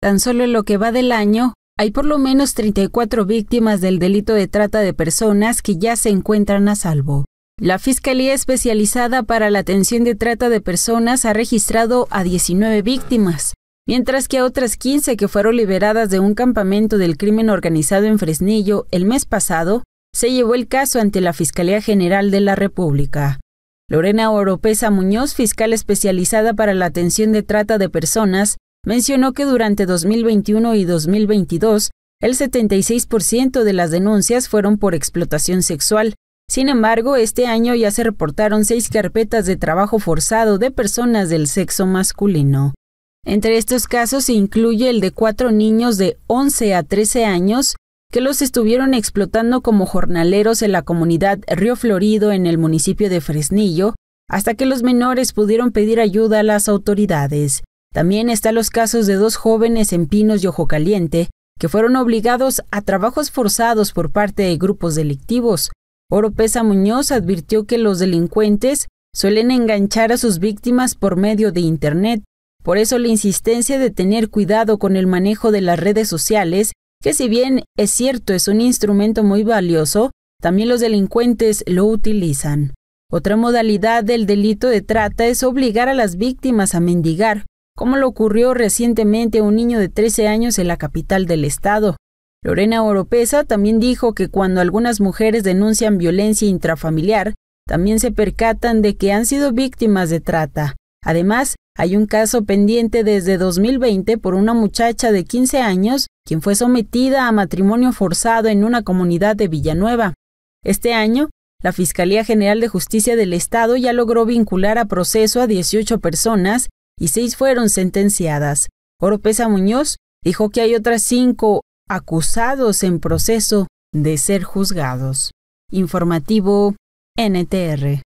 Tan solo en lo que va del año, hay por lo menos 34 víctimas del delito de trata de personas que ya se encuentran a salvo. La Fiscalía Especializada para la Atención de Trata de Personas ha registrado a 19 víctimas, mientras que a otras 15 que fueron liberadas de un campamento del crimen organizado en Fresnillo el mes pasado, se llevó el caso ante la Fiscalía General de la República. Lorena Oropesa Muñoz, fiscal especializada para la atención de trata de personas, mencionó que durante 2021 y 2022 el 76% de las denuncias fueron por explotación sexual. Sin embargo, este año ya se reportaron seis carpetas de trabajo forzado de personas del sexo masculino. Entre estos casos se incluye el de cuatro niños de 11 a 13 años que los estuvieron explotando como jornaleros en la comunidad Río Florido en el municipio de Fresnillo, hasta que los menores pudieron pedir ayuda a las autoridades. También están los casos de dos jóvenes en Pinos y Ojo Caliente que fueron obligados a trabajos forzados por parte de grupos delictivos. Oropesa Muñoz advirtió que los delincuentes suelen enganchar a sus víctimas por medio de Internet. Por eso la insistencia de tener cuidado con el manejo de las redes sociales, que si bien es cierto es un instrumento muy valioso, también los delincuentes lo utilizan. Otra modalidad del delito de trata es obligar a las víctimas a mendigar, como lo ocurrió recientemente a un niño de 13 años en la capital del estado. Lorena Oropesa también dijo que cuando algunas mujeres denuncian violencia intrafamiliar, también se percatan de que han sido víctimas de trata. Además, hay un caso pendiente desde 2020 por una muchacha de 15 años quien fue sometida a matrimonio forzado en una comunidad de Villanueva. Este año, la Fiscalía General de Justicia del Estado ya logró vincular a proceso a 18 personas y seis fueron sentenciadas. Oropesa Muñoz dijo que hay otras cinco acusados en proceso de ser juzgados. Informativo NTR.